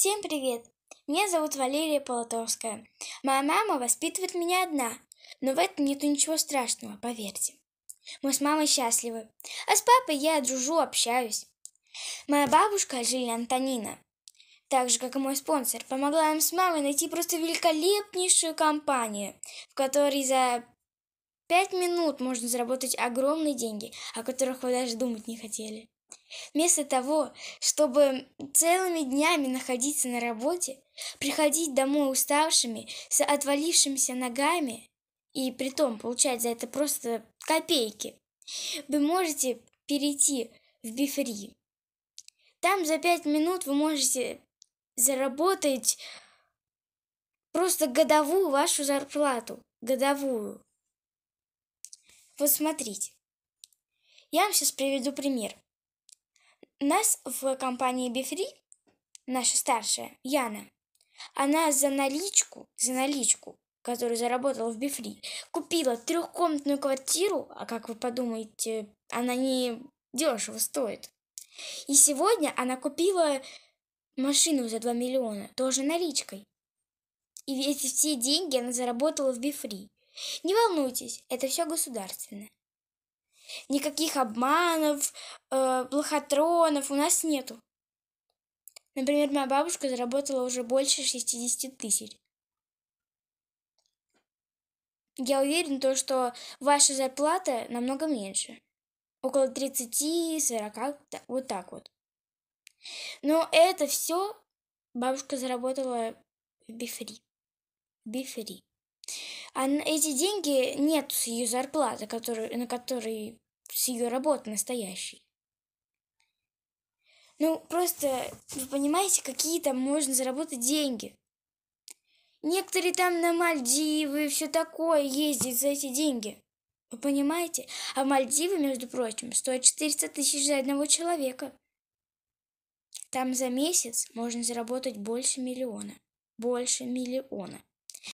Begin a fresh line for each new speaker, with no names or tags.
Всем привет! Меня зовут Валерия Полотовская. Моя мама воспитывает меня одна, но в этом нету ничего страшного, поверьте. Мы с мамой счастливы, а с папой я дружу, общаюсь. Моя бабушка Жилия Антонина, так же, как и мой спонсор, помогла нам с мамой найти просто великолепнейшую компанию, в которой за пять минут можно заработать огромные деньги, о которых вы даже думать не хотели. Вместо того, чтобы целыми днями находиться на работе, приходить домой уставшими, с отвалившимися ногами и при том получать за это просто копейки, вы можете перейти в бифри. Там за пять минут вы можете заработать просто годовую вашу зарплату. Годовую. Вот смотрите. Я вам сейчас приведу пример. Нас в компании Бифри, наша старшая, Яна, она за наличку, за наличку, которую заработала в Бифри, купила трехкомнатную квартиру, а как вы подумаете, она не дешево стоит. И сегодня она купила машину за 2 миллиона, тоже наличкой. И эти все деньги она заработала в Бифри. Не волнуйтесь, это все государственное. Никаких обманов, э, лохотронов у нас нету. Например, моя бабушка заработала уже больше 60 тысяч. Я уверен, то, что ваша зарплата намного меньше. Около 30-40, вот так вот. Но это все бабушка заработала в бифри. Бифри. А эти деньги нет с ее зарплаты, который, на которой с ее работы настоящей. Ну, просто, вы понимаете, какие там можно заработать деньги. Некоторые там на Мальдивы все такое ездят за эти деньги. Вы понимаете? А Мальдивы, между прочим, стоят 400 тысяч за одного человека. Там за месяц можно заработать больше миллиона. Больше миллиона.